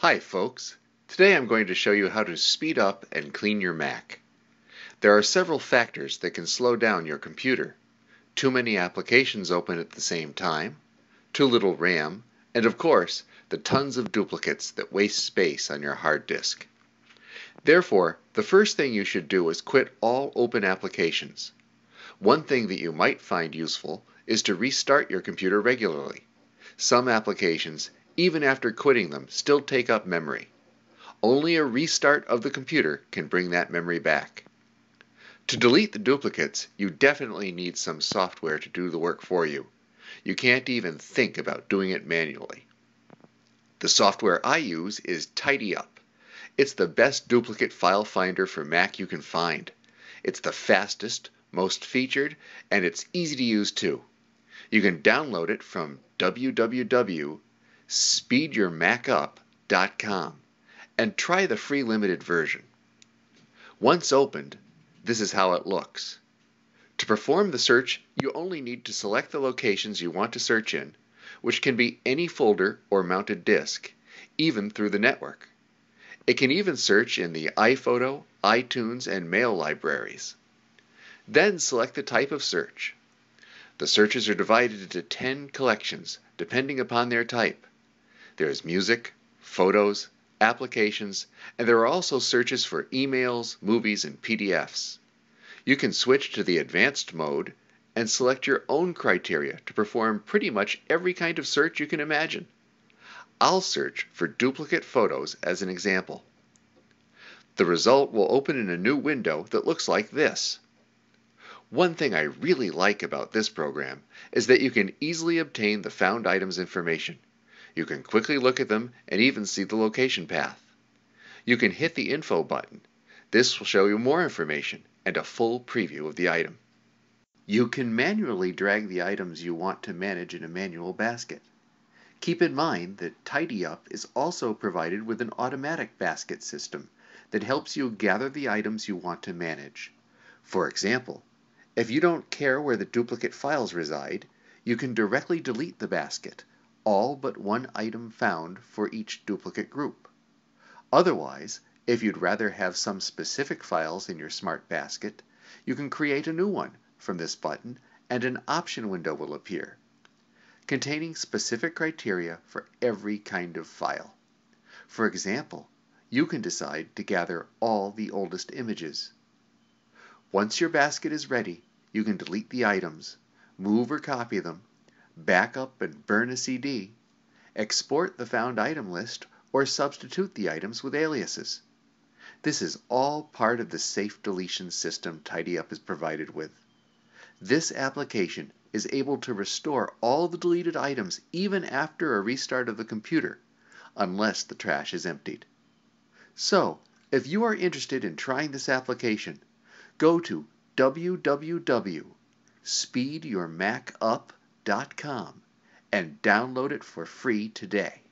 Hi folks, today I'm going to show you how to speed up and clean your Mac. There are several factors that can slow down your computer. Too many applications open at the same time, too little RAM, and of course, the tons of duplicates that waste space on your hard disk. Therefore, the first thing you should do is quit all open applications. One thing that you might find useful is to restart your computer regularly. Some applications even after quitting them, still take up memory. Only a restart of the computer can bring that memory back. To delete the duplicates, you definitely need some software to do the work for you. You can't even think about doing it manually. The software I use is TidyUp. It's the best duplicate file finder for Mac you can find. It's the fastest, most featured, and it's easy to use too. You can download it from www speedyourmacup.com and try the free limited version. Once opened, this is how it looks. To perform the search, you only need to select the locations you want to search in, which can be any folder or mounted disk, even through the network. It can even search in the iPhoto, iTunes, and Mail libraries. Then select the type of search. The searches are divided into 10 collections, depending upon their type. There is music, photos, applications, and there are also searches for emails, movies, and PDFs. You can switch to the advanced mode and select your own criteria to perform pretty much every kind of search you can imagine. I'll search for duplicate photos as an example. The result will open in a new window that looks like this. One thing I really like about this program is that you can easily obtain the found items information you can quickly look at them and even see the location path. You can hit the Info button. This will show you more information and a full preview of the item. You can manually drag the items you want to manage in a manual basket. Keep in mind that TidyUp is also provided with an automatic basket system that helps you gather the items you want to manage. For example, if you don't care where the duplicate files reside, you can directly delete the basket all but one item found for each duplicate group. Otherwise, if you'd rather have some specific files in your Smart Basket, you can create a new one from this button and an option window will appear containing specific criteria for every kind of file. For example, you can decide to gather all the oldest images. Once your basket is ready, you can delete the items, move or copy them, back up and burn a CD, export the found item list, or substitute the items with aliases. This is all part of the safe deletion system TidyUp is provided with. This application is able to restore all the deleted items even after a restart of the computer, unless the trash is emptied. So, if you are interested in trying this application, go to www.speedyourmacup.com and download it for free today.